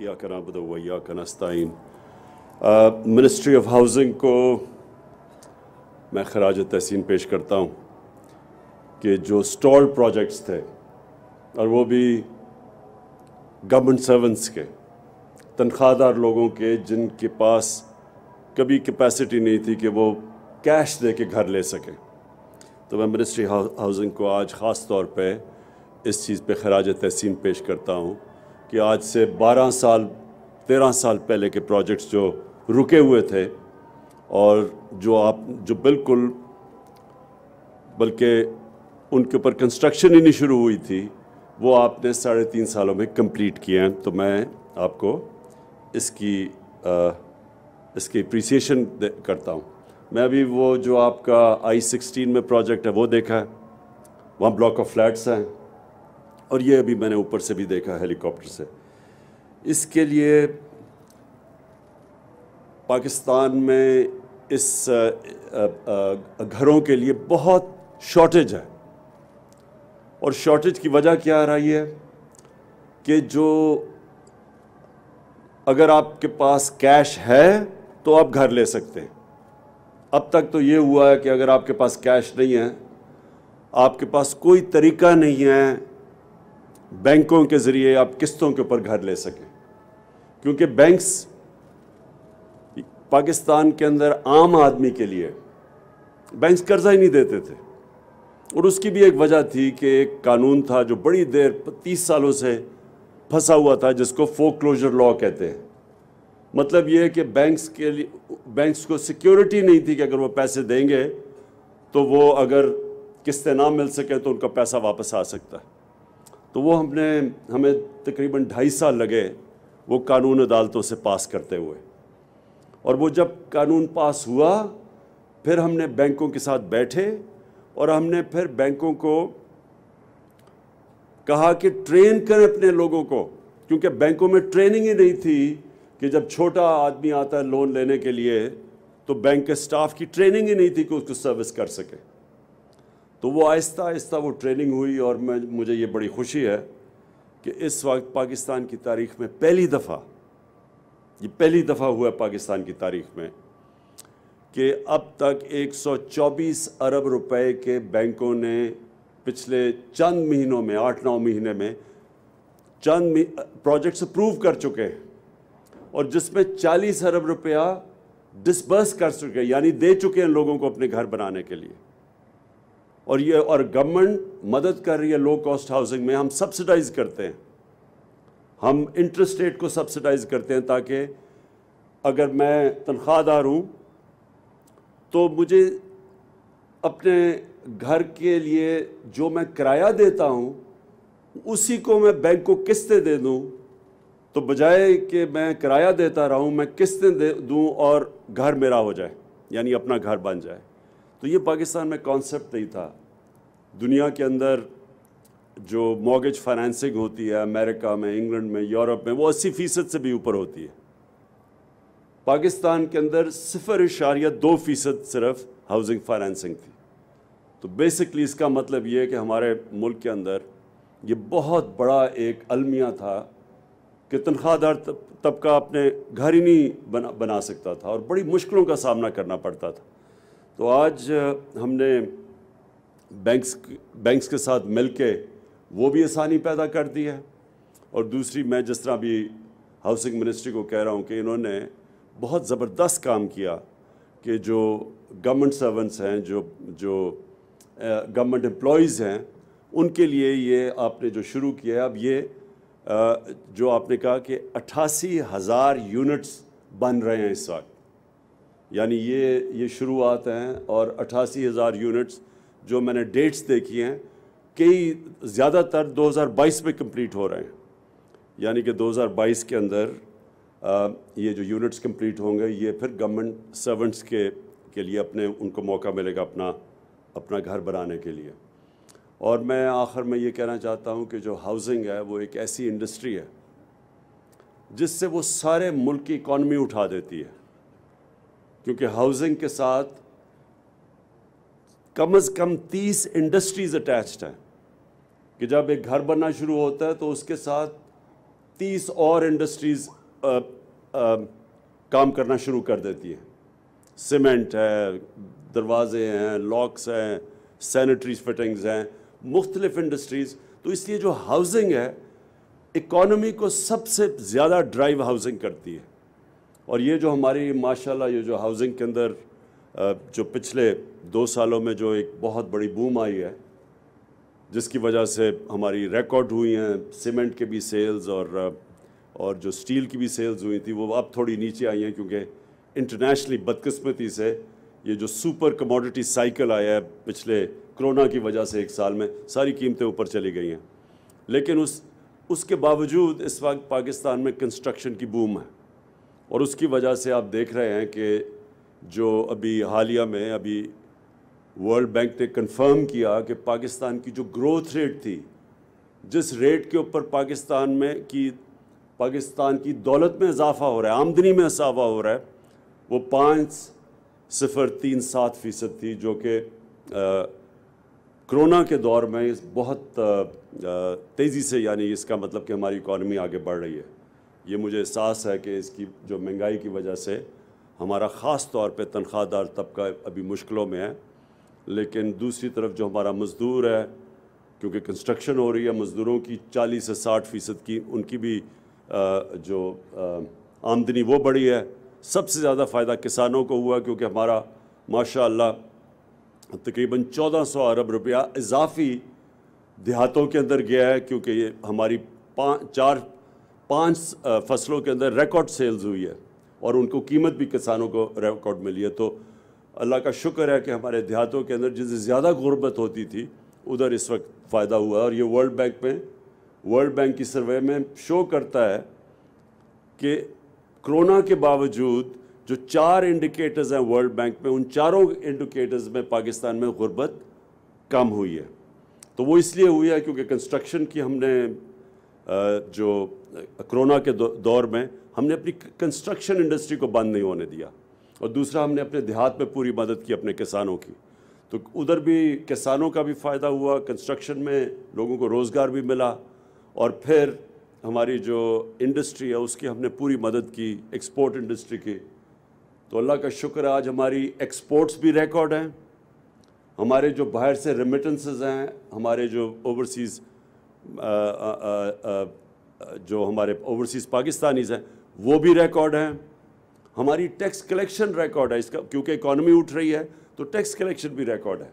ministry of housing को मैं खराज तहसीन पेश करता हूँ कि जो स्टॉल प्रोजेक्ट्स थे और वो भी गवर्नमेंट सर्वेंट्स के तनख्वाहदार लोगों के जिनके पास कभी कैपेसिटी नहीं थी कि वो कैश दे के घर ले सकें तो मैं मिनिस्ट्री हाउसिंग को आज ख़ास तौर पे इस चीज़ पे खराज तहसीन पेश करता हूँ कि आज से 12 साल 13 साल पहले के प्रोजेक्ट्स जो रुके हुए थे और जो आप जो बिल्कुल बल्कि उनके ऊपर कंस्ट्रक्शन ही नहीं शुरू हुई थी वो आपने साढ़े तीन सालों में कंप्लीट किए हैं तो मैं आपको इसकी आ, इसकी अप्रिसिएशन करता हूँ मैं अभी वो जो आपका आई सिक्सटीन में प्रोजेक्ट है वो देखा है वहाँ ब्लॉक ऑफ फ्लैट्स हैं और ये अभी मैंने ऊपर से भी देखा हेलीकॉप्टर से इसके लिए पाकिस्तान में इस घरों के लिए बहुत शॉर्टेज है और शॉर्टेज की वजह क्या आ रही है कि जो अगर आपके पास कैश है तो आप घर ले सकते हैं अब तक तो ये हुआ है कि अगर आपके पास कैश नहीं है आपके पास कोई तरीका नहीं है बैंकों के ज़रिए आप किस्तों के ऊपर घर ले सकें क्योंकि बैंक्स पाकिस्तान के अंदर आम आदमी के लिए बैंक्स कर्जा ही नहीं देते थे और उसकी भी एक वजह थी कि एक कानून था जो बड़ी देर तीस सालों से फंसा हुआ था जिसको फोक क्लोजर लॉ कहते हैं मतलब ये है कि बैंक्स के लिए बैंक्स को सिक्योरिटी नहीं थी कि अगर वो पैसे देंगे तो वो अगर किस्तें ना मिल सके तो उनका पैसा वापस आ सकता है तो वो हमने हमें तकरीबन ढाई साल लगे वो कानून अदालतों से पास करते हुए और वो जब कानून पास हुआ फिर हमने बैंकों के साथ बैठे और हमने फिर बैंकों को कहा कि ट्रेन करें अपने लोगों को क्योंकि बैंकों में ट्रेनिंग ही नहीं थी कि जब छोटा आदमी आता है लोन लेने के लिए तो बैंक के स्टाफ की ट्रेनिंग ही नहीं थी कि उसको सर्विस कर सके तो वो आहिस्ता आहिस्ता वो ट्रेनिंग हुई और मैं मुझे ये बड़ी खुशी है कि इस वक्त पाकिस्तान की तारीख में पहली दफ़ा ये पहली दफ़ा हुआ है पाकिस्तान की तारीख में कि अब तक 124 अरब रुपए के बैंकों ने पिछले चंद महीनों में आठ नौ महीने में चंद प्रोजेक्ट्स अप्रूव कर चुके हैं और जिसमें 40 अरब रुपया डिसबर्स कर चुके हैं यानी दे चुके हैं लोगों को अपने घर बनाने के लिए और ये और गवर्नमेंट मदद कर रही है लो कॉस्ट हाउसिंग में हम सब्सिडाइज करते हैं हम इंटरेस्ट रेट को सब्सिडाइज करते हैं ताकि अगर मैं तनख्वाहदार हूँ तो मुझे अपने घर के लिए जो मैं किराया देता हूँ उसी को मैं बैंक को किस्तें दे दूँ तो बजाय कि मैं किराया देता रहूँ मैं किस्तें दे दूँ और घर मेरा हो जाए यानी अपना घर बन जाए तो ये पाकिस्तान में कॉन्सेप्ट नहीं था दुनिया के अंदर जो मॉगज फाइनेंसिंग होती है अमेरिका में इंग्लैंड में यूरोप में वो अस्सी फ़ीसद से भी ऊपर होती है पाकिस्तान के अंदर सिफर इशारिया दो फ़ीसद सिर्फ हाउसिंग फाइनेंसिंग थी तो बेसिकली इसका मतलब ये है कि हमारे मुल्क के अंदर ये बहुत बड़ा एक अलमिया था कि तनख्वाहदार तबका अपने घर ही नहीं बना बना सकता था और बड़ी मुश्किलों का सामना करना पड़ता था तो आज हमने बैंक्स बैंक्स के साथ मिल के वो भी आसानी पैदा कर दी है और दूसरी मैं जिस तरह भी हाउसिंग मिनिस्ट्री को कह रहा हूँ कि इन्होंने बहुत ज़बरदस्त काम किया कि जो गवर्नमेंट सर्वेंट्स हैं जो जो गवर्नमेंट एम्प्लॉज हैं उनके लिए ये आपने जो शुरू किया है अब ये जो आपने कहा कि अट्ठासी हज़ार यूनिट्स बन रहे हैं इस वक्त यानी ये ये शुरुआत हैं और अट्ठासी हज़ार यूनिट्स जो मैंने डेट्स देखी हैं कई ज़्यादातर 2022 में कंप्लीट हो रहे हैं यानी कि 2022 के अंदर आ, ये जो यूनिट्स कंप्लीट होंगे ये फिर गवर्नमेंट सर्वेंट्स के के लिए अपने उनको मौका मिलेगा अपना अपना घर बनाने के लिए और मैं आखिर में ये कहना चाहता हूँ कि जो हाउसिंग है वो एक ऐसी इंडस्ट्री है जिससे वो सारे मुल्क की इकॉनमी उठा देती है क्योंकि हाउसिंग के साथ कम से कम तीस इंडस्ट्रीज अटैच्ड हैं कि जब एक घर बनना शुरू होता है तो उसके साथ तीस और इंडस्ट्रीज आ, आ, काम करना शुरू कर देती है सीमेंट है दरवाजे हैं लॉक्स हैं सैनिटरी फिटिंग्स हैं मुख्तलिफ इंडस्ट्रीज़ तो इसलिए जो हाउसिंग है इकॉनमी को सबसे ज़्यादा ड्राइव हाउसिंग करती है और ये जो हमारी माशाल्लाह ये जो हाउसिंग के अंदर जो पिछले दो सालों में जो एक बहुत बड़ी बूम आई है जिसकी वजह से हमारी रिकॉर्ड हुई हैं सीमेंट के भी सेल्स और और जो स्टील की भी सेल्स हुई थी वो अब थोड़ी नीचे आई हैं क्योंकि इंटरनेशनली बदकस्मती से ये जो सुपर कमोडिटी साइकिल आया है पिछले कोरोना की वजह से एक साल में सारी कीमतें ऊपर चली गई हैं लेकिन उस उसके बावजूद इस वक्त पाकिस्तान में कंस्ट्रक्शन की बूम है और उसकी वजह से आप देख रहे हैं कि जो अभी हालिया में अभी वर्ल्ड बैंक ने कंफर्म किया कि पाकिस्तान की जो ग्रोथ रेट थी जिस रेट के ऊपर पाकिस्तान में की पाकिस्तान की दौलत में इजाफा हो रहा है आमदनी में इजाफा हो रहा है वो पाँच सिफर तीन सात फ़ीसद थी जो कि कोरोना के दौर में बहुत तेज़ी से यानी इसका मतलब कि हमारी इकॉनमी आगे बढ़ रही है ये मुझे एहसास है कि इसकी जो महंगाई की वजह से हमारा ख़ास तौर पर तनख्वाहदार तबका अभी मुश्किलों में है लेकिन दूसरी तरफ जो हमारा मज़दूर है क्योंकि कंस्ट्रक्शन हो रही है मज़दूरों की चालीस से साठ फ़ीसद की उनकी भी जो आमदनी वो बढ़ी है सबसे ज़्यादा फ़ायदा किसानों को हुआ क्योंकि हमारा माशा तकरीबन 1400 अरब रुपया इजाफी देहातों के अंदर गया है क्योंकि ये हमारी पाँच चार पांच फसलों के अंदर रिकॉर्ड सेल्स हुई है और उनको कीमत भी किसानों को रिकॉर्ड मिली है तो अल्लाह का शुक्र है कि हमारे देहातों के अंदर जिससे ज़्यादा गुर्बत होती थी उधर इस वक्त फ़ायदा हुआ और ये वर्ल्ड बैंक में वर्ल्ड बैंक की सर्वे में शो करता है कि कोरोना के बावजूद जो चार इंडिकेटर्स हैं वर्ल्ड बैंक में उन चारों इंडिकेटर्स में पाकिस्तान में गुर्बत कम हुई है तो वो इसलिए हुई है क्योंकि कंस्ट्रक्शन की हमने जो कोरोना के दौर में हमने अपनी कंस्ट्रक्शन इंडस्ट्री को बंद नहीं होने दिया और दूसरा हमने अपने देहात में पूरी मदद की अपने किसानों की तो उधर भी किसानों का भी फ़ायदा हुआ कंस्ट्रक्शन में लोगों को रोज़गार भी मिला और फिर हमारी जो इंडस्ट्री है उसकी हमने पूरी मदद की एक्सपोर्ट इंडस्ट्री की तो अल्लाह का शुक्र आज हमारी एक्सपोर्ट्स भी रिकॉर्ड हैं हमारे जो बाहर से रेमिटेंसेज हैं हमारे जो ओवरसीज़ जो हमारे ओवरसीज़ पाकिस्तानीज़ हैं वो भी रिकॉर्ड हैं हमारी टैक्स कलेक्शन रिकॉर्ड है इसका क्योंकि इकॉनमी उठ रही है तो टैक्स कलेक्शन भी रिकॉर्ड है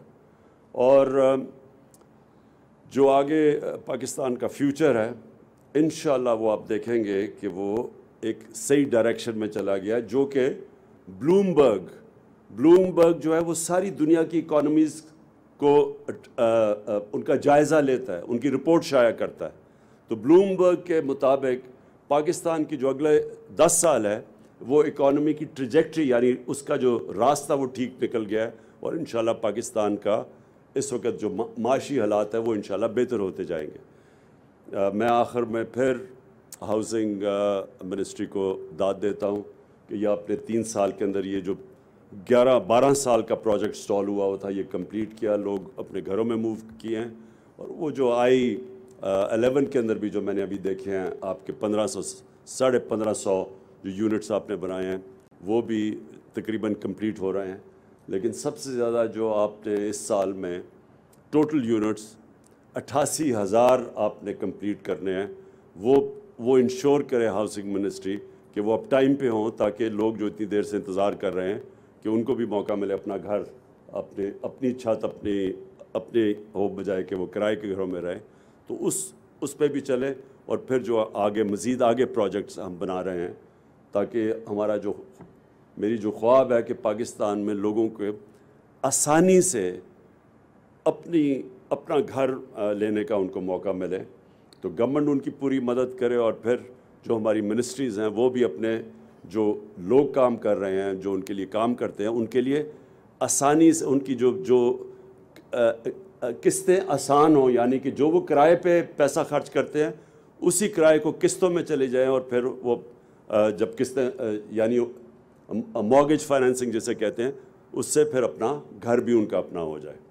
और जो आगे पाकिस्तान का फ्यूचर है इन वो आप देखेंगे कि वो एक सही डायरेक्शन में चला गया जो कि ब्लूमबर्ग ब्लूमबर्ग जो है वो सारी दुनिया की इकॉनमीज़ को आ, आ, उनका जायज़ा लेता है उनकी रिपोर्ट शाया करता है तो ब्लूमबर्ग के मुताबिक पाकिस्तान की जो अगले दस साल है वो इकॉनमी की ट्रिजेक्ट्री यानी उसका जो रास्ता वो ठीक निकल गया है और इन पाकिस्तान का इस वक्त जो माशी हालात है वो इन बेहतर होते जाएंगे आ, मैं आखिर में फिर हाउसिंग मिनिस्ट्री को दाद देता हूँ कि यह अपने तीन साल के अंदर ये जो ग्यारह बारह साल का प्रोजेक्ट स्टॉल हुआ हुआ था ये कंप्लीट किया लोग अपने घरों में मूव किए हैं और वो जो आई अलेवन के अंदर भी जो मैंने अभी देखे हैं आपके पंद्रह सौ साढ़े पंद्रह सौ जो यूनिट्स आपने बनाए हैं वो भी तकरीबन कंप्लीट हो रहे हैं लेकिन सबसे ज़्यादा जो आपने इस साल में टोटल यूनिट्स अट्ठासी हज़ार आपने कंप्लीट करने हैं वो वो इंश्योर करे हाउसिंग मिनिस्ट्री कि वो अब टाइम पे हों ताकि लोग जो इतनी देर से इंतज़ार कर रहे हैं कि उनको भी मौका मिले अपना घर अपने अपनी छत अपने अपने हो बजाए कि वो किराए के घरों में रहें तो उस उस पर भी चले और फिर जो आगे मज़ीद आगे प्रोजेक्ट्स हम बना रहे हैं ताकि हमारा जो मेरी जो ख्वाब है कि पाकिस्तान में लोगों के आसानी से अपनी अपना घर लेने का उनको मौका मिले तो गवर्नमेंट उनकी पूरी मदद करे और फिर जो हमारी मिनिस्ट्रीज़ हैं वो भी अपने जो लोग काम कर रहे हैं जो उनके लिए काम करते हैं उनके लिए आसानी से उनकी जो जो किस्तें आसान हों यानी कि जो वो किराए पे पैसा खर्च करते हैं उसी किराए को किस्तों में चले जाएं और फिर वो आ, जब किस्तें यानी मॉर्गेज फाइनेंसिंग जैसे कहते हैं उससे फिर अपना घर भी उनका अपना हो जाए